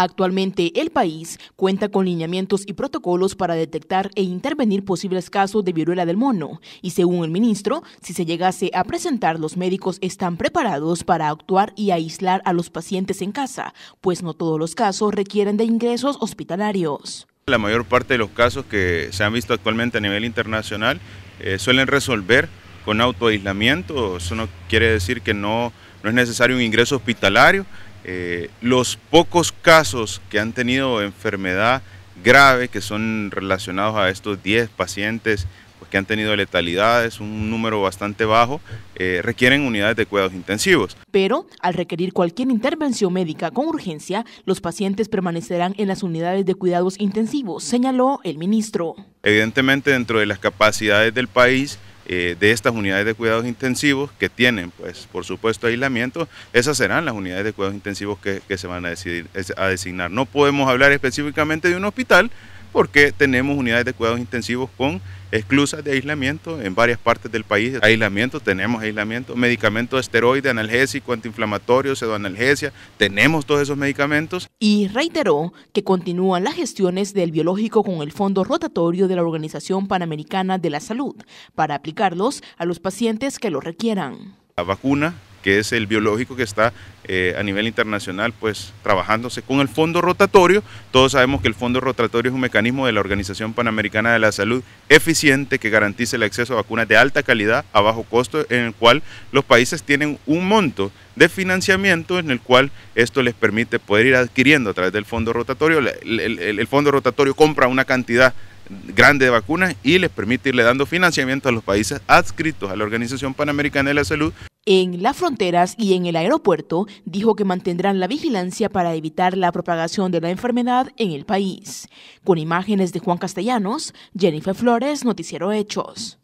Actualmente el país cuenta con lineamientos y protocolos para detectar e intervenir posibles casos de viruela del mono y según el ministro, si se llegase a presentar, los médicos están preparados para actuar y aislar a los pacientes en casa, pues no todos los casos requieren de ingresos hospitalarios. La mayor parte de los casos que se han visto actualmente a nivel internacional eh, suelen resolver con autoaislamiento, eso no quiere decir que no, no es necesario un ingreso hospitalario, eh, los pocos casos que han tenido enfermedad grave, que son relacionados a estos 10 pacientes pues, que han tenido letalidad, es un número bastante bajo, eh, requieren unidades de cuidados intensivos. Pero al requerir cualquier intervención médica con urgencia, los pacientes permanecerán en las unidades de cuidados intensivos, señaló el ministro. Evidentemente dentro de las capacidades del país, eh, de estas unidades de cuidados intensivos que tienen, pues, por supuesto, aislamiento, esas serán las unidades de cuidados intensivos que, que se van a, decidir, a designar. No podemos hablar específicamente de un hospital, porque tenemos unidades de cuidados intensivos con exclusas de aislamiento en varias partes del país. Aislamiento, tenemos aislamiento, medicamentos de esteroide, analgésico, antiinflamatorio, pseudoanalgesia, tenemos todos esos medicamentos. Y reiteró que continúan las gestiones del biológico con el fondo rotatorio de la Organización Panamericana de la Salud para aplicarlos a los pacientes que lo requieran. La vacuna que es el biológico que está eh, a nivel internacional pues trabajándose con el fondo rotatorio. Todos sabemos que el fondo rotatorio es un mecanismo de la Organización Panamericana de la Salud eficiente que garantice el acceso a vacunas de alta calidad a bajo costo en el cual los países tienen un monto de financiamiento en el cual esto les permite poder ir adquiriendo a través del fondo rotatorio. el, el fondo rotatorio compra una cantidad grande de vacunas y les permite irle dando financiamiento a los países adscritos a la Organización Panamericana de la Salud en las fronteras y en el aeropuerto, dijo que mantendrán la vigilancia para evitar la propagación de la enfermedad en el país. Con imágenes de Juan Castellanos, Jennifer Flores, Noticiero Hechos.